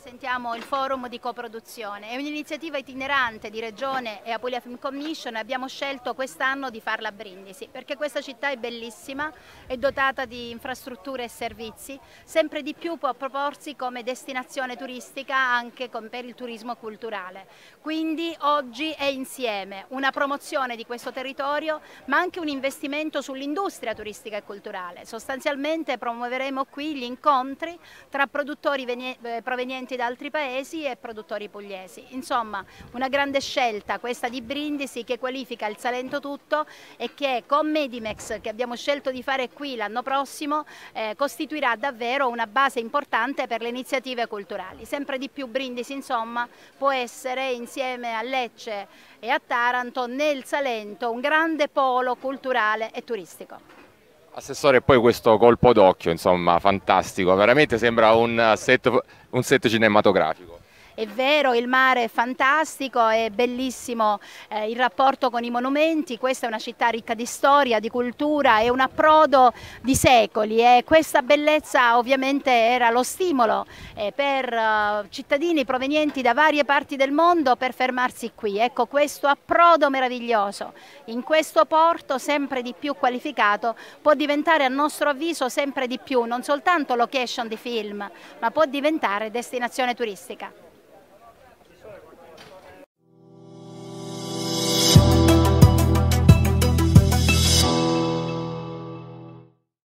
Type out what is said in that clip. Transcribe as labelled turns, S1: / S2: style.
S1: presentiamo il forum di coproduzione. È un'iniziativa itinerante di Regione e Apulia Film Commission e abbiamo scelto quest'anno di farla a Brindisi perché questa città è bellissima, è dotata di infrastrutture e servizi, sempre di più può proporsi come destinazione turistica anche per il turismo culturale. Quindi oggi è insieme una promozione di questo territorio ma anche un investimento sull'industria turistica e culturale. Sostanzialmente promuoveremo qui gli incontri tra produttori eh, provenienti provenienti da altri paesi e produttori pugliesi. Insomma, una grande scelta questa di Brindisi che qualifica il Salento tutto e che con Medimex che abbiamo scelto di fare qui l'anno prossimo eh, costituirà davvero una base importante per le iniziative culturali. Sempre di più Brindisi, insomma, può essere insieme a Lecce e a Taranto nel Salento un grande polo culturale e turistico.
S2: Assessore, poi questo colpo d'occhio, insomma, fantastico, veramente sembra un set, un set cinematografico.
S1: È vero, il mare è fantastico, è bellissimo eh, il rapporto con i monumenti, questa è una città ricca di storia, di cultura, è un approdo di secoli e eh. questa bellezza ovviamente era lo stimolo eh, per eh, cittadini provenienti da varie parti del mondo per fermarsi qui. Ecco questo approdo meraviglioso in questo porto sempre di più qualificato può diventare a nostro avviso sempre di più non soltanto location di film ma può diventare destinazione turistica.